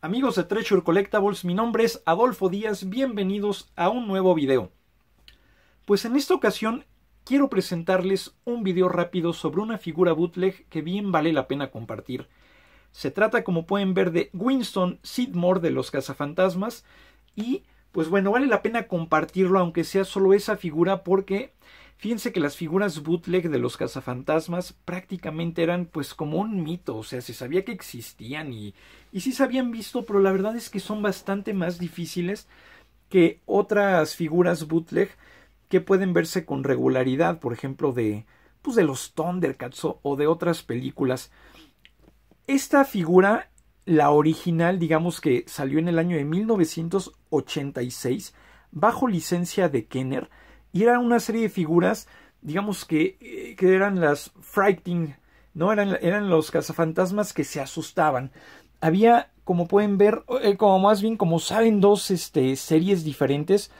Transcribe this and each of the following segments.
Amigos de Treasure Collectables, mi nombre es Adolfo Díaz, bienvenidos a un nuevo video. Pues en esta ocasión quiero presentarles un video rápido sobre una figura bootleg que bien vale la pena compartir. Se trata, como pueden ver, de Winston Sidmore de los Cazafantasmas y pues bueno, vale la pena compartirlo aunque sea solo esa figura porque fíjense que las figuras bootleg de los cazafantasmas prácticamente eran pues como un mito, o sea, se sabía que existían y, y sí se habían visto, pero la verdad es que son bastante más difíciles que otras figuras bootleg que pueden verse con regularidad, por ejemplo, de, pues, de los Thundercats o, o de otras películas. Esta figura la original, digamos que salió en el año de 1986 bajo licencia de Kenner y era una serie de figuras, digamos que, eh, que eran las Frighting, ¿no? Eran, eran los cazafantasmas que se asustaban. Había, como pueden ver, eh, como más bien, como saben, dos este, series diferentes.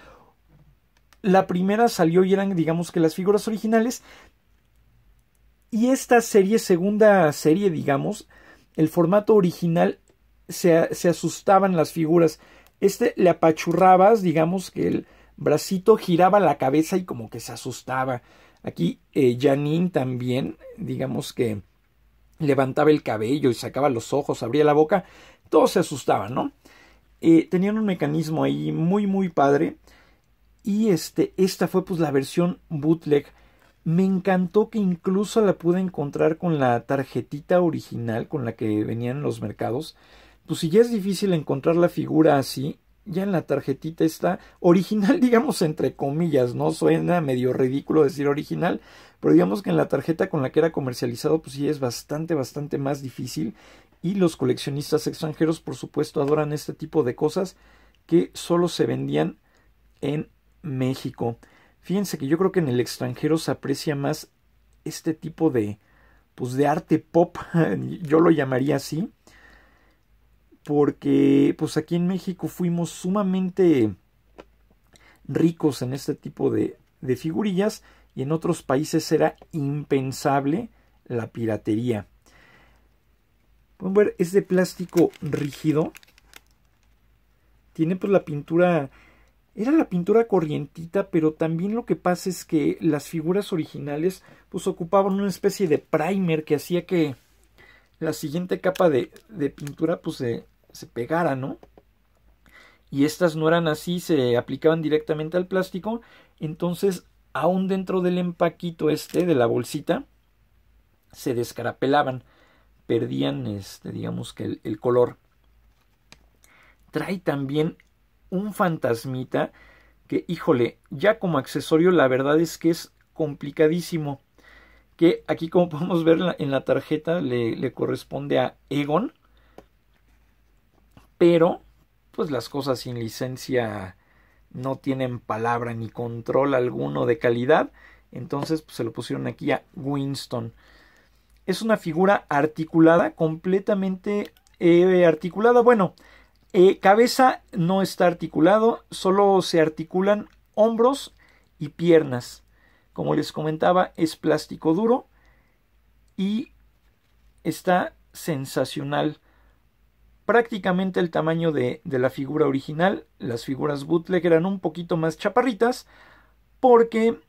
La primera salió y eran, digamos que las figuras originales. Y esta serie, segunda serie, digamos, el formato original se, asustaban las figuras. Este le apachurrabas, digamos que el bracito giraba la cabeza y como que se asustaba. Aquí eh, Janine también, digamos que levantaba el cabello y sacaba los ojos, abría la boca. Todos se asustaban, ¿no? Eh, tenían un mecanismo ahí muy, muy padre. Y este, esta fue pues la versión bootleg me encantó que incluso la pude encontrar con la tarjetita original con la que venían los mercados. Pues si ya es difícil encontrar la figura así, ya en la tarjetita está original, digamos entre comillas, ¿no? Suena medio ridículo decir original, pero digamos que en la tarjeta con la que era comercializado, pues sí es bastante, bastante más difícil. Y los coleccionistas extranjeros, por supuesto, adoran este tipo de cosas que solo se vendían en México. Fíjense que yo creo que en el extranjero se aprecia más este tipo de, pues de arte pop, yo lo llamaría así, porque pues aquí en México fuimos sumamente ricos en este tipo de, de figurillas y en otros países era impensable la piratería. Pueden ver, es de plástico rígido. Tiene pues la pintura era la pintura corrientita, pero también lo que pasa es que las figuras originales pues ocupaban una especie de primer que hacía que la siguiente capa de, pintura pues se, pegara, ¿no? Y estas no eran así, se aplicaban directamente al plástico. Entonces, aún dentro del empaquito este, de la bolsita, se descarapelaban, perdían, este, digamos que el color. Trae también un fantasmita que, híjole, ya como accesorio la verdad es que es complicadísimo. Que aquí como podemos ver en la, tarjeta le, corresponde a Egon. Pero, pues las cosas sin licencia no tienen palabra ni control alguno de calidad. Entonces pues, se lo pusieron aquí a Winston. Es una figura articulada, completamente eh, articulada. Bueno, eh, cabeza no está articulado, solo se articulan hombros y piernas. Como les comentaba, es plástico duro y está sensacional. Prácticamente el tamaño de, de la figura original. Las figuras bootleg eran un poquito más chaparritas porque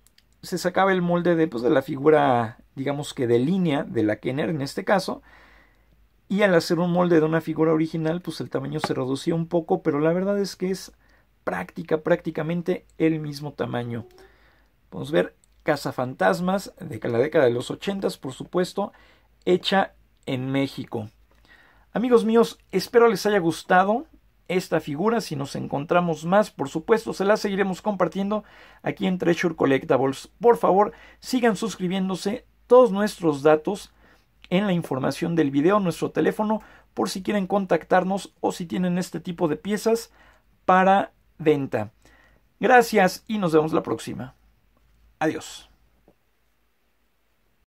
se sacaba el molde de, pues, de la figura, digamos que de línea, de la Kenner en este caso, y al hacer un molde de una figura original, pues el tamaño se reducía un poco, pero la verdad es que es práctica, prácticamente el mismo tamaño. Podemos ver Cazafantasmas de la década de los 80, por supuesto, hecha en México. Amigos míos, espero les haya gustado esta figura. Si nos encontramos más, por supuesto, se la seguiremos compartiendo aquí en Treasure Collectables. Por favor, sigan suscribiéndose. Todos nuestros datos en la información del video nuestro teléfono por si quieren contactarnos o si tienen este tipo de piezas para venta. Gracias y nos vemos la próxima. Adiós.